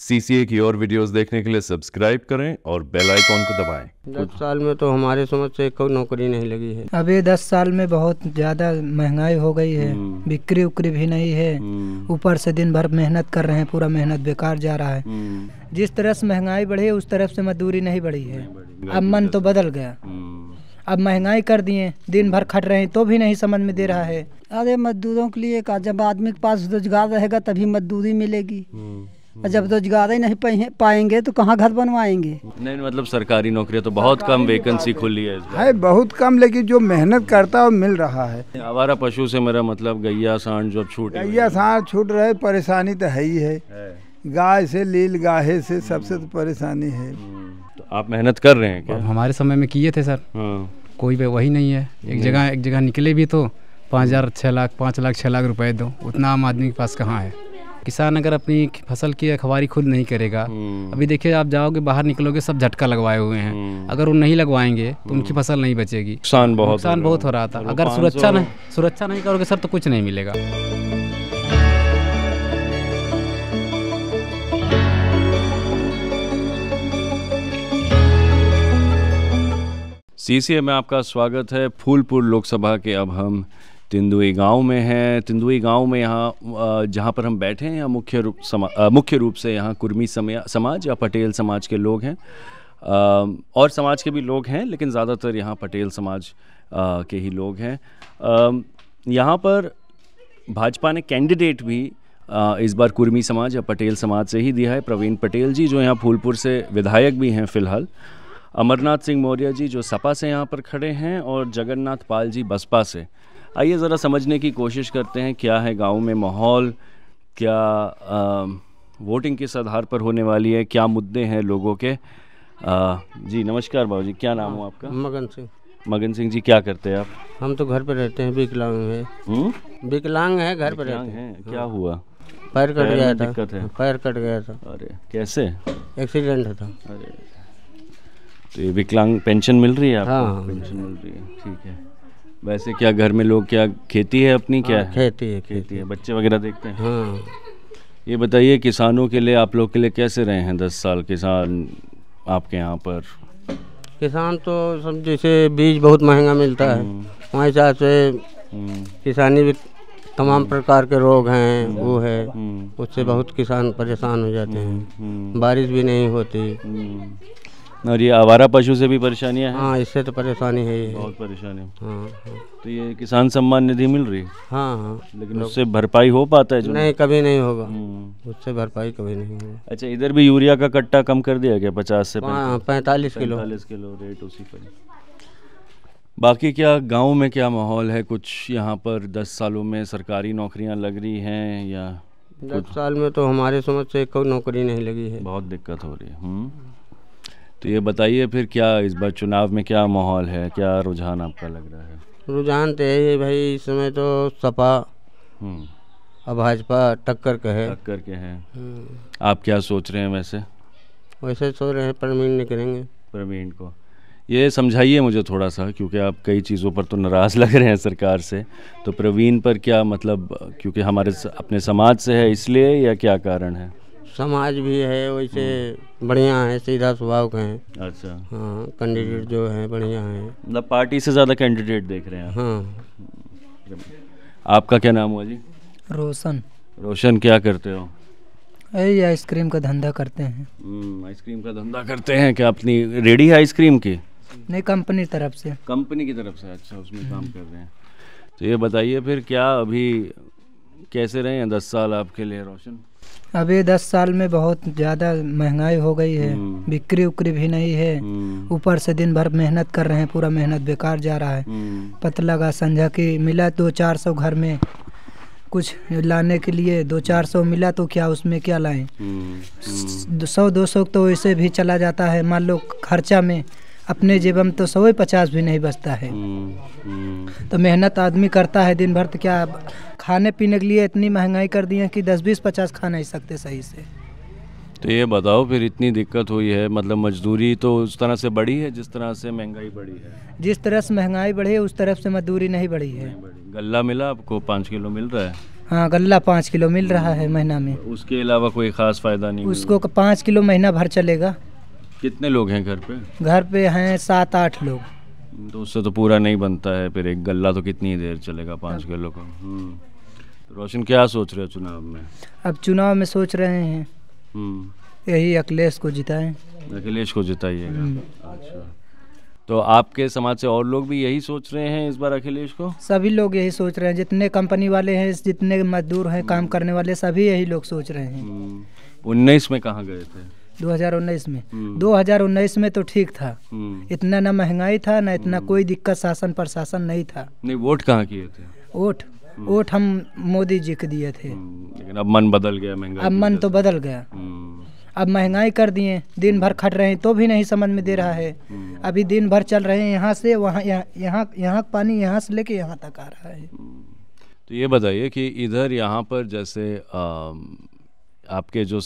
CCA की और videos देखने के लिए सब्सक्राइब करें और बेल आइकॉन को दबाएं। दस साल में तो हमारे समझ से कोई नौकरी नहीं लगी है अभी दस साल में बहुत ज्यादा महंगाई हो गई है हम्म। बिक्री उक्री भी नहीं है हम्म। ऊपर से दिन भर मेहनत कर रहे हैं पूरा मेहनत बेकार जा रहा है हम्म। जिस तरह से महंगाई बढ़ी है उस तरफ से मजदूरी नहीं बढ़ी है अब मन तो बदल गया अब महंगाई कर दिए दिन भर खट रहे हैं तो भी नहीं समझ में दे रहा है अरे मजदूरों के लिए का जब आदमी के पास रोजगार रहेगा तभी मजदूरी मिलेगी जब रोजगार ही नहीं पाएंगे तो कहाँ घर बनवाएंगे नहीं मतलब सरकारी नौकरी तो बहुत कम वेकेंसी खुली है है बहुत कम लेकिन जो मेहनत करता है वो मिल रहा है आवारा पशु से मेरा मतलब गैया सांड जो छूट गैया सांड छूट रहे परेशानी तो है ही है गाय से लील गाहे से सबसे तो हम्म। परेशानी है हम्म। तो आप मेहनत कर रहे हैं क्या हमारे समय में किए थे सर हाँ। कोई भी वही नहीं है एक जगह एक जगह निकले भी तो पाँच हज़ार छः लाख पाँच लाख छः लाख रुपए दो उतना आम आदमी के पास कहाँ है किसान अगर अपनी फसल की अखबारी खुद नहीं करेगा हम्म। अभी देखिए आप जाओगे बाहर निकलोगे सब झटका लगवाए हुए हैं हम्म। अगर वो नहीं लगवाएंगे तो उनकी हम्म। फसल नहीं बचेगी नुकसान बहुत नुकसान बहुत हो रहा था अगर तो सुरक्षा नहीं सुरक्षा नहीं करोगे सर तो कुछ नहीं मिलेगा सीसीए में आपका स्वागत है फूलपुर लोकसभा के अब हम तिंदुई गांव में है तिंदुई गांव में यहाँ जहाँ पर हम बैठे हैं यहाँ मुख्य रूप समा मुख्य रूप से यहाँ कुर्मी समाज या पटेल समाज के लोग हैं और समाज के भी लोग हैं लेकिन ज़्यादातर यहाँ पटेल समाज के ही लोग हैं यहाँ पर भाजपा ने कैंडिडेट भी इस बार कुर्मी समाज या पटेल समाज से ही दिया है प्रवीण पटेल जी जो यहाँ फूलपुर से विधायक भी हैं फ़िलहाल अमरनाथ सिंह मौर्य जी जो सपा से यहाँ पर खड़े हैं और जगन्नाथ पाल जी बसपा से आइए ज़रा समझने की कोशिश करते हैं क्या है गाँव में माहौल क्या आ, वोटिंग किस आधार पर होने वाली है क्या मुद्दे हैं लोगों के आ, जी नमस्कार बाबू जी क्या नाम हो आपका मगन सिंह मगन सिंह जी क्या करते हैं आप हम तो घर पर रहते हैं विकलांग है हम्म? विकलांग है घर पर रहते हैं क्या हुआ पैर कट गया था दिक्कत है पैर कट गया था अरे कैसे एक्सीडेंट था अरे तो ये विकलांग पेंशन मिल रही है आपको हाँ, पेंशन मिल रही है ठीक है वैसे क्या घर में लोग क्या खेती है अपनी क्या आ, हाँ, खेती है खेती है बच्चे वगैरह देखते हैं हाँ ये बताइए किसानों के लिए आप लोग के लिए कैसे रहे हैं दस साल किसान आपके यहाँ पर किसान तो सब जैसे बीज बहुत महंगा मिलता है वहाँ हम्म। हिसाब से हम्म। किसानी भी तमाम प्रकार के रोग हैं हम्म। वो है उससे बहुत किसान परेशान हो जाते हैं बारिश भी नहीं होती और ये आवारा पशु से भी परेशानियाँ है हाँ इससे तो परेशानी है बहुत परेशानी हाँ, हाँ तो ये किसान सम्मान निधि मिल रही है हाँ हाँ लेकिन उससे भरपाई हो पाता है जो नहीं कभी नहीं होगा हम्म। उससे भरपाई कभी नहीं होगा अच्छा इधर भी यूरिया का कट्टा कम कर दिया गया पचास से हाँ, पैंतालीस किलो पैंतालीस किलो रेट उसी पर बाकी क्या गाँव में क्या माहौल है कुछ यहाँ पर दस सालों में सरकारी नौकरियाँ लग रही हैं या दस साल में तो हमारे समझ से कोई नौकरी नहीं लगी है बहुत दिक्कत हो रही है हम्म। तो ये बताइए फिर क्या इस बार चुनाव में क्या माहौल है क्या रुझान आपका लग रहा है रुझान तो है भाई इस समय तो सपा हम्म। और भाजपा टक्कर के है टक्कर के हैं हम्म। आप क्या सोच रहे हैं वैसे वैसे सोच रहे हैं प्रवीण ने करेंगे प्रवीण को ये समझाइए मुझे थोड़ा सा क्योंकि आप कई चीज़ों पर तो नाराज़ लग रहे हैं सरकार से तो प्रवीण पर क्या मतलब क्योंकि हमारे अपने समाज से है इसलिए या क्या कारण है समाज भी है वैसे हम्म। बढ़िया है सीधा स्वभाव के हैं अच्छा हाँ कैंडिडेट जो है बढ़िया है मतलब पार्टी से ज़्यादा कैंडिडेट देख रहे हैं हाँ आपका क्या नाम हुआ जी रोशन रोशन क्या करते हो यही आइसक्रीम का धंधा करते हैं हम्म, आइसक्रीम का धंधा करते हैं क्या अपनी रेडी है आइसक्रीम की नहीं कंपनी तरफ से कंपनी की तरफ से अच्छा उसमें काम हम्म। कर रहे हैं तो ये बताइए फिर क्या अभी कैसे रहे हैं दस साल आपके लिए रोशन अभी दस साल में बहुत ज़्यादा महंगाई हो गई है हम्म। बिक्री उक्री भी नहीं है हम्म। ऊपर से दिन भर मेहनत कर रहे हैं पूरा मेहनत बेकार जा रहा है हम्म। पता लगा संझा की मिला दो तो चार सौ घर में कुछ लाने के लिए दो चार सौ मिला तो क्या उसमें क्या लाएं सौ दो सौ तो ऐसे भी चला जाता है मान लो खर्चा में अपने जेब में तो सौ पचास भी नहीं बचता है हम्म, हम्म। तो मेहनत आदमी करता है दिन भर तो क्या खाने पीने के लिए इतनी महंगाई कर दी है कि दस बीस पचास खा नहीं सकते सही से तो ये बताओ फिर इतनी दिक्कत हुई है मतलब मजदूरी तो उस तरह से बढ़ी है जिस तरह से महंगाई बढ़ी है जिस तरह से महंगाई बढ़ी है उस तरफ से मजदूरी नहीं बढ़ी है गला गल्ला मिला आपको पाँच किलो मिल रहा है हाँ गल्ला पाँच किलो मिल रहा है महीना में उसके अलावा कोई खास फायदा नहीं उसको पाँच किलो महीना भर चलेगा कितने लोग हैं घर पे घर पे हैं सात आठ लोग तो उससे तो पूरा नहीं बनता है फिर एक गल्ला तो कितनी देर चलेगा पाँच किलो का हम्म। तो रोशन क्या सोच रहे हो चुनाव में अब चुनाव में सोच रहे हैं हम्म। यही अखिलेश को जिताएं अखिलेश को जिताइएगा हम्म। अच्छा तो आपके समाज से और लोग भी यही सोच रहे हैं इस बार अखिलेश को सभी लोग यही सोच रहे हैं जितने कंपनी वाले हैं जितने मजदूर हैं काम करने वाले सभी यही लोग सोच रहे हैं उन्नीस में कहाँ गए थे 2019 में 2019 हम्म। में तो ठीक था हम्म। इतना ना महंगाई था ना इतना हम्म। कोई दिक्कत शासन प्रशासन नहीं था नहीं वोट कहाँ किए थे वोट वोट हम मोदी जी के दिए थे लेकिन अब मन बदल गया महंगाई अब मन तो बदल गया अब महंगाई कर दिए दिन भर खट रहे हैं तो भी नहीं समझ में दे रहा है अभी दिन भर चल रहे हैं यहाँ से वहाँ यहाँ यहाँ पानी यहाँ से लेके यहाँ तक आ रहा है तो ये बताइए कि इधर यहाँ पर जैसे आपके जो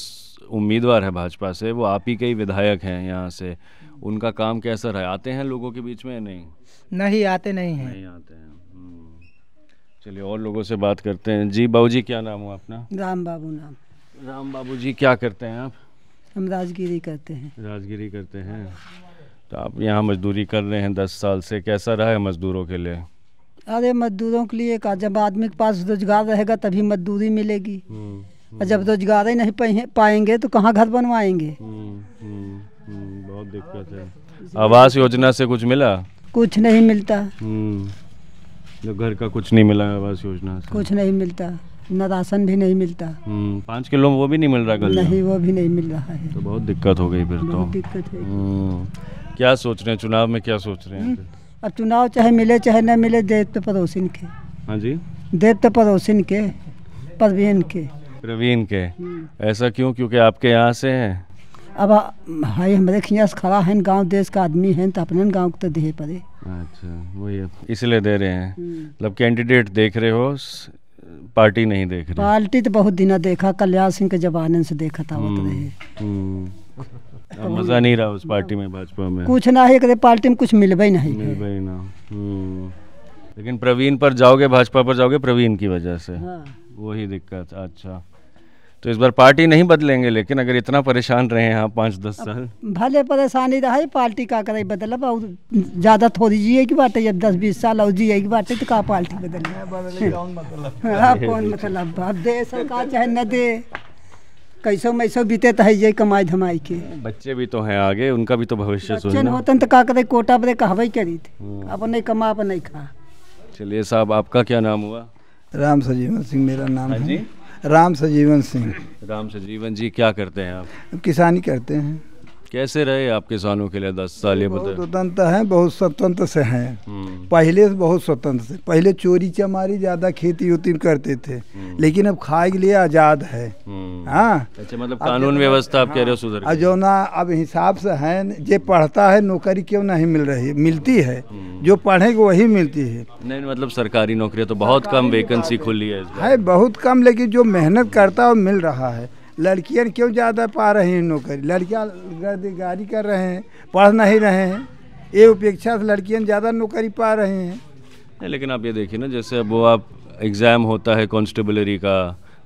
उम्मीदवार है भाजपा से वो आप ही के ही विधायक हैं यहाँ से उनका काम कैसा रहा आते हैं लोगों के बीच में नहीं नहीं आते नहीं हैं नहीं आते हैं हम्म। चलिए और लोगों से बात करते हैं जी बाबू जी क्या नाम हो अपना राम बाबू नाम राम बाबू जी क्या करते हैं आप हम राजगिरी करते हैं राजगिरी करते हैं तो आप यहाँ मजदूरी कर रहे हैं दस साल से कैसा रहा है मजदूरों के लिए अरे मजदूरों के लिए का जब आदमी के पास रोजगार रहेगा तभी मजदूरी मिलेगी हम्म। और जब रोजगार ही नहीं पाएंगे तो कहाँ घर बनवाएंगे हम्म, हम्म, हम्म, बहुत दिक्कत है आवास योजना से कुछ मिला कुछ नहीं मिलता जो घर का कुछ नहीं मिला आवास योजना से कुछ नहीं मिलता न राशन भी नहीं मिलता पाँच किलो वो भी नहीं मिल रहा नहीं वो भी नहीं मिल रहा है तो बहुत दिक्कत हो गई फिर तो दिक्कत है क्या सोच रहे हैं चुनाव में क्या सोच रहे हैं अब चुनाव चाहे मिले चाहे न मिले देव तो पड़ोसिन के हाँ जी देव तो पड़ोसिन के परवीन के प्रवीण के हम्म। ऐसा क्यों क्योंकि आपके यहाँ से हैं अब हाई हमारे खियास खड़ा है गांव देश का आदमी है तो अपने गांव को तो दे पड़े अच्छा वही इसलिए दे रहे हैं हम्म। मतलब कैंडिडेट देख रहे हो पार्टी नहीं देख रहे पार्टी तो बहुत दिन देखा कल्याण सिंह के जमाने से देखा था तो हम्म, मजा नहीं रहा उस पार्टी में भाजपा में कुछ ना है करे पार्टी में कुछ मिलबे नहीं मिल भाई ना लेकिन प्रवीण पर जाओगे भाजपा पर जाओगे प्रवीण की वजह से हाँ। वो ही दिक्कत अच्छा तो इस बार पार्टी नहीं बदलेंगे लेकिन अगर इतना परेशान रहे हैं आप पाँच दस साल भले परेशानी रहा पार्टी का करे बदल अब ज़्यादा थोड़ी जिए की बात है जब दस बीस साल और जिए की बात है तो कहा पार्टी बदल कौन हाँ। मतलब? हाँ, मतलब अब दे सरकार चाहे न दे कैसो मैसो बीते तो है ये कमाई धमाई के बच्चे भी तो हैं आगे उनका भी तो भविष्य सोचना तो का करे कोटा बड़े कहा करी थे हाँ। अब नहीं कमा अब नहीं खा चलिए साहब आपका क्या नाम हुआ राम सजीवन सिंह मेरा नाम है जी राम सजीवन सिंह राम सजीवन जी क्या करते हैं आप किसानी करते हैं कैसे रहे आप किसानों के लिए दस साल ये बताए स्वतंत्र हैं बहुत स्वतंत्र से हैं हम्म। पहले से बहुत स्वतंत्र से पहले चोरी चमारी ज़्यादा खेती उती करते थे हम्म। लेकिन अब खाए के लिए आज़ाद है हम्म। हाँ अच्छा मतलब कानून व्यवस्था आप कह रहे हो हाँ। सुधर जो ना अब हिसाब से है जो पढ़ता है नौकरी क्यों नहीं मिल रही मिलती है जो पढ़ेगा वही मिलती है नहीं मतलब सरकारी नौकरी तो बहुत कम वेकेंसी खुली है है बहुत कम लेकिन जो मेहनत करता है वो मिल रहा है लड़कियाँ क्यों ज़्यादा पा रहे हैं नौकरी लड़कियाँ गर्दगारी कर रहे हैं पढ़ नहीं रहे हैं ये उपेक्षा से लड़कियाँ ज़्यादा नौकरी पा रहे हैं नहीं लेकिन आप ये देखिए ना जैसे अब वो आप एग्ज़ाम होता है कॉन्स्टेबलरी का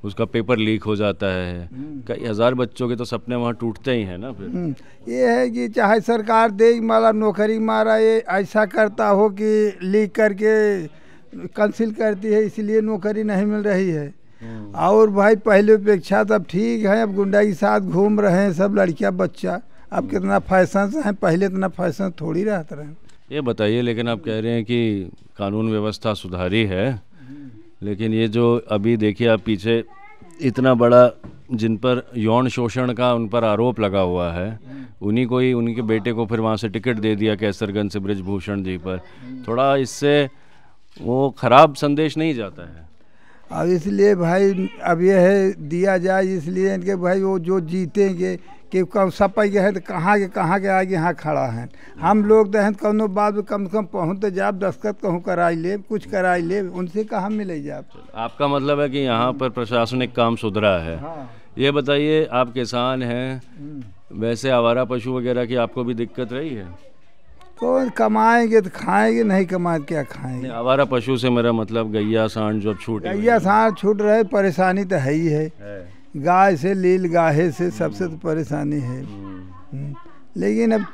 उसका पेपर लीक हो जाता है हम्म। कई हज़ार बच्चों के तो सपने वहाँ टूटते ही हैं ना फिर हम्म। ये है कि चाहे सरकार दे माला नौकरी मारा ये ऐसा करता हो कि लीक करके कंसिल करती है इसलिए नौकरी नहीं मिल रही है और भाई पहले अपेक्षा तो अब ठीक है अब गुंडा के साथ घूम रहे हैं सब लड़कियां बच्चा अब कितना फैशन से हैं पहले इतना फैशन थोड़ी रहते रहे ये बताइए लेकिन आप कह रहे हैं कि कानून व्यवस्था सुधारी है लेकिन ये जो अभी देखिए आप पीछे इतना बड़ा जिन पर यौन शोषण का उन पर आरोप लगा हुआ है उन्हीं को ही उनके बेटे को फिर वहाँ से टिकट दे दिया कैसरगंज से ब्रजभूषण जी पर थोड़ा इससे वो ख़राब संदेश नहीं जाता है और इसलिए भाई अब यह है दिया जाए इसलिए इनके भाई वो जो जीतेंगे कि सब सपा गए हैं तो कहाँ के कहाँ के आगे यहाँ खड़ा है हम लोग तो हैं तो कौनों बात में कम से कम पहुँच तो जाप दस्खत कहूँ कराई ले कुछ कराई ले उनसे कहाँ मिले जाप आपका मतलब है कि यहाँ पर प्रशासनिक काम सुधरा है हाँ। ये बताइए आप किसान हैं हम्म। वैसे आवारा पशु वगैरह की आपको भी दिक्कत रही है तो कमाएंगे तो खाएंगे नहीं कमाए तो क्या खाएंगे आवारा पशु से मेरा मतलब गैया सांड जो छूट गैया सांड छूट रहे परेशानी तो है ही है, गाय से लील गाहे से सबसे तो हम्म। परेशानी है हम्म। हम्म। लेकिन अब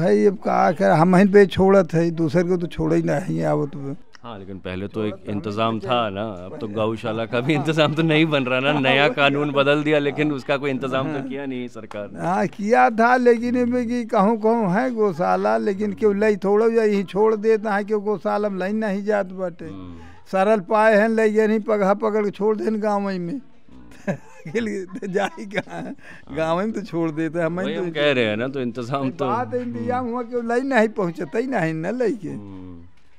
भाई अब कहा कर हम पे छोड़त है दूसरे को तो छोड़ ही नहीं तो हाँ लेकिन पहले तो एक इंतज़ाम था ना अब तो गौशाला का भी इंतज़ाम तो नहीं बन रहा ना नया कानून बदल दिया लेकिन उसका कोई इंतज़ाम तो किया नहीं सरकार ने हाँ किया था लेकिन कहूँ कहूँ है गौशाला लेकिन क्यों लई थोड़ो यही छोड़ देता है क्यों गौशाला में लाइन नहीं जात बटे हम्म। सरल पाए हैं लई नहीं पगहा पकड़ के छोड़ दे गाँव में हम्म। हाँ। गाँव में तो छोड़ देते हैं हमें तो कह रहे हैं ना तो इंतजाम तो बात इंतजाम हुआ क्यों लाइन नहीं पहुँचते ही नहीं ना लई के हम्म।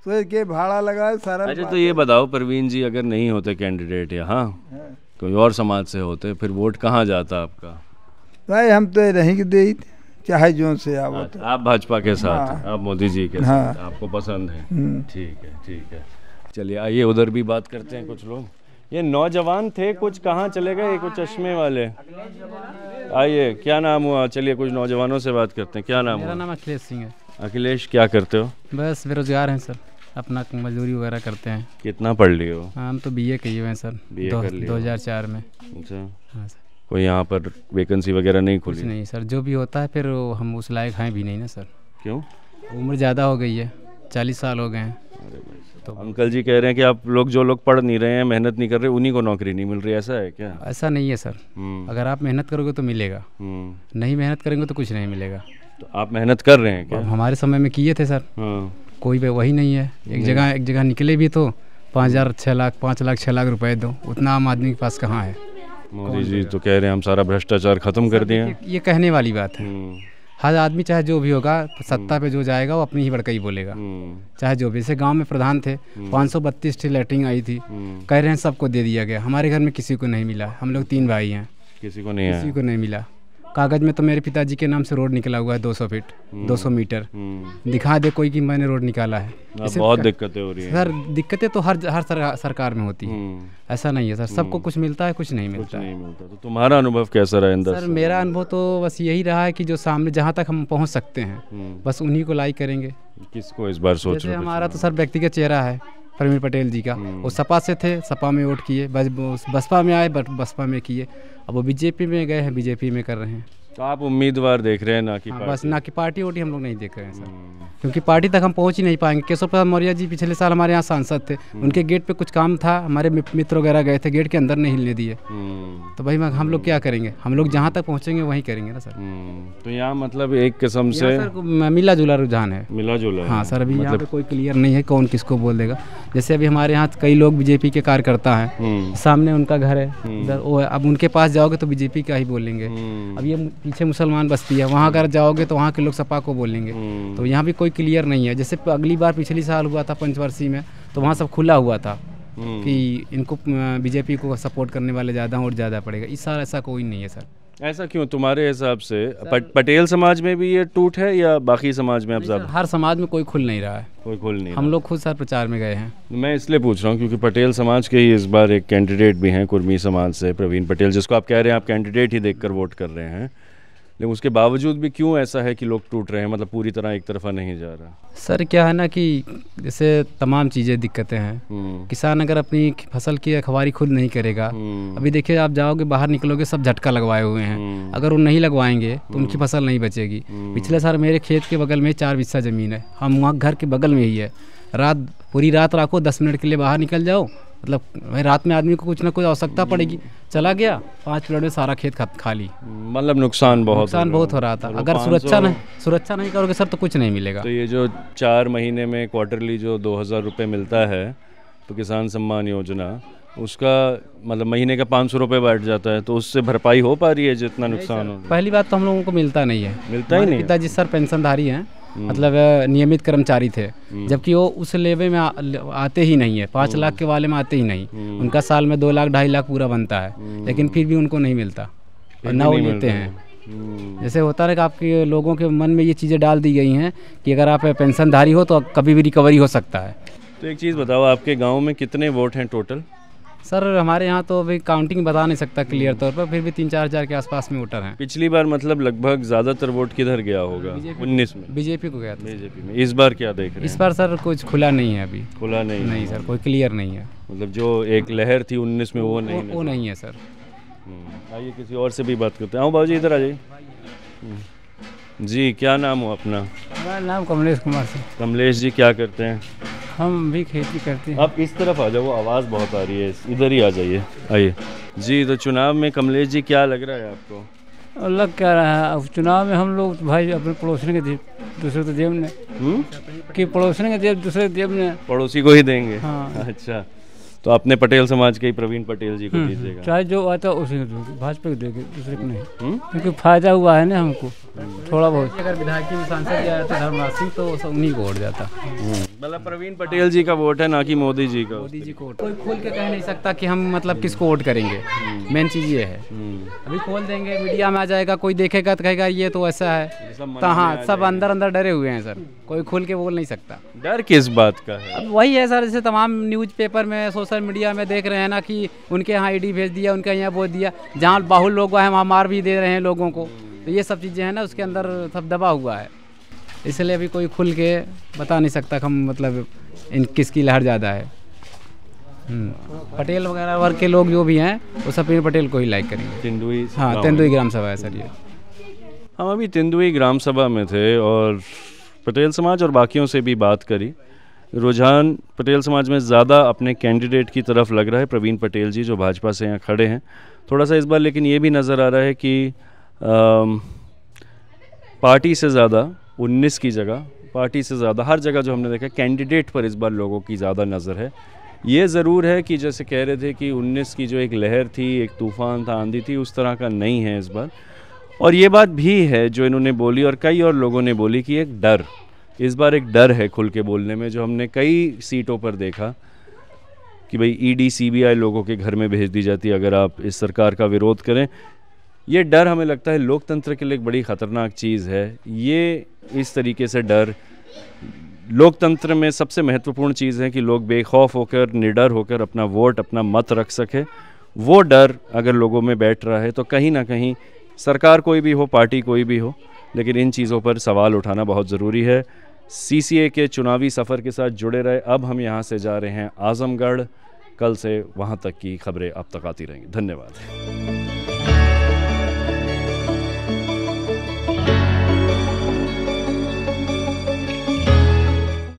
तो ये भाड़ा लगा सारा अच्छा तो ये बताओ प्रवीण जी अगर नहीं होते कैंडिडेट यहाँ हाँ। कोई और समाज से होते फिर वोट कहाँ जाता आपका भाई हम तो नहीं दे चाहे जो से आप अच्छा, आप भाजपा के साथ हाँ। आप मोदी जी के हाँ। साथ आपको पसंद है हम्म। ठीक है ठीक है चलिए आइए उधर भी बात करते हैं कुछ लोग ये नौजवान थे कुछ कहाँ चले गए ये कुछ चश्मे वाले आइए क्या नाम हुआ चलिए कुछ नौजवानों से बात करते हैं क्या नाम मेरा हुआ? नाम अखिलेश सिंह है अखिलेश क्या करते हो बस बेरोजगार हैं सर अपना मजदूरी वगैरह करते हैं कितना पढ़ लियो हाँ, हम तो बीए किए हुए हैं सर दो हज़ार चार में अच्छा। हाँ, कोई यहाँ पर वैकेंसी वगैरह नहीं खुली नहीं सर जो भी होता है फिर हम उस लायक हैं भी नहीं ना सर क्यों उम्र ज़्यादा हो गई है चालीस साल हो गए हैं तो अंकल जी कह रहे हैं कि आप लोग जो लोग पढ़ नहीं रहे हैं मेहनत नहीं कर रहे उन्हीं को नौकरी नहीं मिल रही ऐसा है क्या ऐसा नहीं है सर हम्म। अगर आप मेहनत करोगे तो मिलेगा हम्म। नहीं मेहनत करेंगे तो कुछ नहीं मिलेगा तो आप मेहनत कर रहे हैं क्या हमारे समय में किए थे सर हाँ। कोई भी वही नहीं है एक जगह एक जगह निकले भी तो पाँच हज़ार छः लाख पाँच लाख छः लाख रुपए दो उतना आम आदमी के पास कहाँ है मोदी जी तो कह रहे हैं हम सारा भ्रष्टाचार खत्म कर दिए ये कहने वाली बात है हम्म। हर आदमी चाहे जो भी होगा हम्म। सत्ता पे जो जाएगा वो अपनी ही बड़कई बोलेगा हम्म। चाहे जो भी जैसे गांव में प्रधान थे पाँच सौ बत्तीस थी लेटरिन आई थी कह रहे हैं सबको दे दिया गया हमारे घर में किसी को नहीं मिला हम लोग तीन भाई हैं किसी को नहीं किसी को नहीं मिला कागज़ में तो मेरे पिताजी के नाम से रोड निकला हुआ है 200 फीट 200 हम्म, मीटर हम्म। दिखा दे कोई कि मैंने रोड निकाला है हाँ, बहुत दिक्कतें हो रही हैं सर दिक्कतें तो हर हर सरकार में होती है हम्म। ऐसा नहीं है सर सबको कुछ मिलता है कुछ नहीं मिलता कुछ नहीं मिलता तो तुम्हारा अनुभव कैसा रहा इंदर सर मेरा अनुभव तो बस यही रहा है कि जो सामने जहाँ तक हम पहुँच सकते हैं बस उन्हीं को लाइक करेंगे किसको इस बार सोच रहे हमारा तो सर व्यक्तिगत चेहरा है प्रवीण पटेल जी का हम्म। वो सपा से थे सपा में वोट किए बसपा में आए बसपा में किए अब वो बीजेपी में गए हैं बीजेपी में कर रहे हैं तो आप उम्मीदवार देख रहे हैं ना कि हाँ, बस ना कि पार्टी वोटी हम लोग नहीं देख रहे हैं सर हम्म। क्योंकि पार्टी तक हम पहुंच ही नहीं पाएंगे केशव प्रसाद मौर्य जी पिछले साल हमारे यहाँ सांसद थे हम्म। उनके गेट पे कुछ काम था हमारे मित्र वगैरह गए थे गेट के अंदर नहीं हिलने दिए हम्म। तो भाई हम लोग क्या करेंगे हम लोग जहाँ तक पहुँचेंगे वहीं करेंगे ना सर तो यहाँ मतलब एक किस्म से मिला जुला रुझान है मिला जुला हाँ सर अभी यहाँ पे मतलब- कोई क्लियर नहीं है कौन किसको बोल देगा जैसे अभी हमारे यहाँ कई लोग बीजेपी के कार्यकर्ता है सामने उनका घर है अब उनके पास जाओगे तो बीजेपी का ही बोलेंगे अब ये पीछे मुसलमान बस्ती है वहाँ अगर जाओगे तो वहाँ के लोग सपा को बोलेंगे हम्म। तो यहाँ भी कोई क्लियर नहीं है जैसे अगली बार पिछली साल हुआ था पंचवर्षी में तो वहाँ सब खुला हुआ था हम्म। कि इनको बीजेपी को सपोर्ट करने वाले ज़्यादा और ज़्यादा पड़ेगा इस साल ऐसा कोई नहीं है सर ऐसा क्यों तुम्हारे हिसाब से पट, पटेल समाज में भी ये टूट है या बाकी समाज में अब ज्यादा हर समाज में कोई खुल नहीं रहा है कोई खुल नहीं हम लोग खुद सर प्रचार में गए हैं तो मैं इसलिए पूछ रहा हूँ क्योंकि पटेल समाज के ही इस बार एक कैंडिडेट भी हैं कुर्मी समाज से प्रवीण पटेल जिसको आप कह रहे हैं आप कैंडिडेट ही देखकर वोट कर रहे हैं लेकिन उसके बावजूद भी क्यों ऐसा है कि लोग टूट रहे हैं मतलब पूरी तरह एक तरफा नहीं जा रहा सर क्या है ना कि जैसे तमाम चीज़ें दिक्कतें हैं हम्म। किसान अगर अपनी फसल की अखबारी खुद नहीं करेगा हम्म। अभी देखिए आप जाओगे बाहर निकलोगे सब झटका लगवाए हुए हैं हम्म। अगर वो नहीं लगवाएंगे तो उनकी फसल नहीं बचेगी पिछले साल मेरे खेत के बगल में चार बिस्सा ज़मीन है हम वहाँ घर के बगल में ही है रात पूरी रात राखो दस मिनट के लिए बाहर निकल जाओ मतलब भाई रात में आदमी को कुछ ना कुछ आवश्यकता पड़ेगी चला गया पाँच मिनट में सारा खेत खाली मतलब नुकसान बहुत नुकसान बहुत हो रहा था मतलब अगर सुरक्षा नहीं सुरक्षा नहीं करोगे सर तो कुछ नहीं मिलेगा तो ये जो चार महीने में क्वार्टरली जो दो हज़ार रुपये मिलता है तो किसान सम्मान योजना उसका मतलब महीने का पाँच सौ रुपये बैठ जाता है तो उससे भरपाई हो पा रही है जितना नुकसान हो पहली बात तो हम लोगों को मिलता नहीं है मिलता ही नहीं पिताजी सर पेंशनधारी हैं हम्म। मतलब नियमित कर्मचारी थे हम्म। जबकि वो उस लेवे में आ, आते ही नहीं है पाँच हम्म। लाख के वाले में आते ही नहीं उनका साल में दो लाख ढाई लाख पूरा बनता है लेकिन फिर भी उनको नहीं मिलता ना वो लेते हैं जैसे होता है कि आपके लोगों के मन में ये चीज़ें डाल दी गई हैं कि अगर आप पेंशनधारी हो तो कभी भी रिकवरी हो सकता है तो एक चीज़ बताओ आपके गाँव में कितने वोट हैं टोटल सर हमारे यहाँ तो अभी काउंटिंग बता नहीं सकता क्लियर तौर पर फिर भी तीन चार हजार के आसपास में वोटर हैं पिछली बार मतलब लगभग ज़्यादातर वोट किधर गया होगा उन्नीस में बीजेपी को गया था बीजेपी में इस बार क्या देख रहे हैं इस बार सर कुछ खुला नहीं है अभी खुला नहीं नहीं सर कोई क्लियर नहीं है मतलब जो एक लहर थी उन्नीस में वो नहीं वो नहीं है सर हम्म, आइए किसी और से भी बात करते हैं भाजी जी इधर आ जाइए हम्म। जी क्या नाम हो अपना मेरा नाम कमलेश कुमार सिंह कमलेश जी क्या करते हैं हम भी खेती करते हैं आप इस तरफ आ जाओ आवाज़ बहुत आ रही है इधर ही आ जाइए आइए जी तो चुनाव में कमलेश जी क्या लग रहा है आपको लग क्या रहा है अब चुनाव में हम लोग तो भाई अपने पड़ोसन के देव दूसरे तो देव ने कि पड़ोसन के देव दूसरे देव ने पड़ोसी को ही देंगे हाँ अच्छा तो आपने पटेल समाज के प्रवीण पटेल जी को दीजिएगा चाहे जो आता उसी को देंगे भाजपा को देंगे दूसरे को नहीं क्योंकि फायदा हुआ है ना हमको थोड़ा बहुत अगर विधायक सांसद जाता तो धर्मराज सिंह तो उन्हीं को वोट जाता मतलब हाँ। प्रवीण हाँ। पटेल जी का वोट है ना कि मोदी जी का मोदी जी को वोट कोई खोल के कह नहीं सकता कि हम मतलब किसको वोट करेंगे हम्म। मेन चीज़ ये है हम्म। अभी खोल देंगे मीडिया में आ जाएगा कोई देखेगा तो कहेगा ये तो ऐसा है तो हाँ सब अंदर अंदर डरे हुए हैं सर कोई खोल के बोल नहीं सकता डर किस बात का है अब वही है सर जैसे तमाम न्यूज पेपर में सोशल मीडिया में देख रहे हैं ना कि उनके यहाँ ईडी भेज दिया उनके यहाँ बोल दिया जहाँ बाहुल लोग हैं वहाँ मार भी दे रहे हैं लोगों को हम्म। तो ये सब चीज़ें हैं ना उसके अंदर सब दबा हुआ है इसलिए अभी कोई खुल के बता नहीं सकता हम मतलब इन किसकी लहर ज़्यादा है हम्म। पटेल वगैरह वर्ग के लोग जो भी हैं वो सपीर पटेल को ही लाइक करेंगे तेंदुई हाँ तेंदुई ग्राम सभा है सर ये हम अभी तेंदुई ग्राम सभा में थे और पटेल समाज और बाकियों से भी बात करी रुझान पटेल समाज में ज़्यादा अपने कैंडिडेट की तरफ लग रहा है प्रवीण पटेल जी जो भाजपा से यहाँ खड़े हैं थोड़ा सा इस बार लेकिन ये भी नज़र आ रहा है कि आ, पार्टी से ज़्यादा 19 की जगह पार्टी से ज़्यादा हर जगह जो हमने देखा कैंडिडेट पर इस बार लोगों की ज़्यादा नज़र है ये ज़रूर है कि जैसे कह रहे थे कि 19 की जो एक लहर थी एक तूफ़ान था आंधी थी उस तरह का नहीं है इस बार और ये बात भी है जो इन्होंने बोली और कई और लोगों ने बोली कि एक डर इस बार एक डर है खुल के बोलने में जो हमने कई सीटों पर देखा कि भाई ईडी e सीबीआई लोगों के घर में भेज दी जाती है अगर आप इस सरकार का विरोध करें ये डर हमें लगता है लोकतंत्र के लिए एक बड़ी ख़तरनाक चीज़ है ये इस तरीके से डर लोकतंत्र में सबसे महत्वपूर्ण चीज़ है कि लोग बेखौफ होकर निडर होकर अपना वोट अपना मत रख सके वो डर अगर लोगों में बैठ रहा है तो कहीं ना कहीं सरकार कोई भी हो पार्टी कोई भी हो लेकिन इन चीज़ों पर सवाल उठाना बहुत ज़रूरी है सी के चुनावी सफ़र के साथ जुड़े रहे अब हम यहाँ से जा रहे हैं आज़मगढ़ कल से वहाँ तक की खबरें अब तक आती रहेंगी धन्यवाद